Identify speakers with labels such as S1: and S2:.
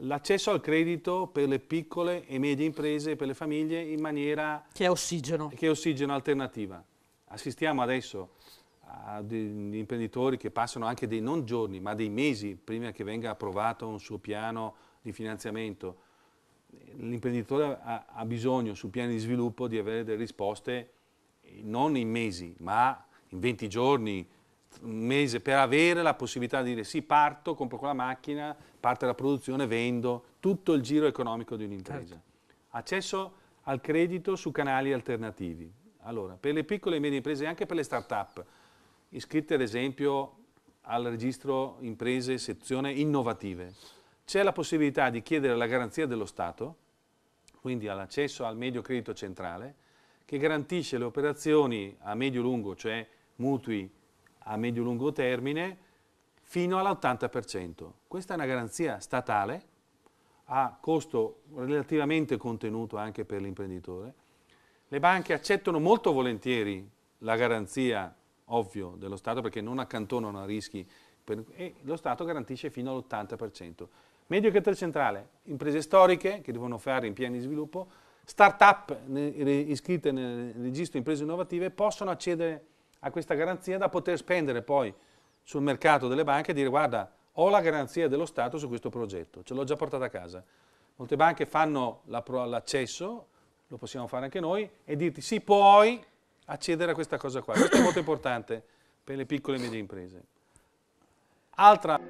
S1: l'accesso al credito per le piccole e medie imprese, e per le famiglie in maniera... Che è ossigeno. Che è ossigeno alternativa. Assistiamo adesso a degli imprenditori che passano anche dei non giorni, ma dei mesi prima che venga approvato un suo piano di finanziamento. L'imprenditore ha, ha bisogno sul piano di sviluppo di avere delle risposte non in mesi, ma in 20 giorni, mese per avere la possibilità di dire sì, parto, compro quella macchina, parte la produzione, vendo, tutto il giro economico di un'impresa. Certo. Accesso al credito su canali alternativi. Allora, per le piccole e medie imprese e anche per le start-up, iscritte ad esempio al registro imprese sezione innovative, c'è la possibilità di chiedere la garanzia dello Stato, quindi all'accesso al medio credito centrale, che garantisce le operazioni a medio-lungo, cioè mutui a medio-lungo termine fino all'80%. Questa è una garanzia statale a costo relativamente contenuto anche per l'imprenditore. Le banche accettano molto volentieri la garanzia, ovvio, dello Stato perché non accantonano a rischi per, e lo Stato garantisce fino all'80%. Medio capitale centrale, imprese storiche che devono fare in piani di sviluppo, start-up iscritte nel registro imprese innovative possono accedere a ha questa garanzia da poter spendere poi sul mercato delle banche e dire guarda, ho la garanzia dello Stato su questo progetto, ce l'ho già portata a casa. Molte banche fanno l'accesso, lo possiamo fare anche noi, e dirti sì, puoi accedere a questa cosa qua. Questo è molto importante per le piccole e medie imprese. Altra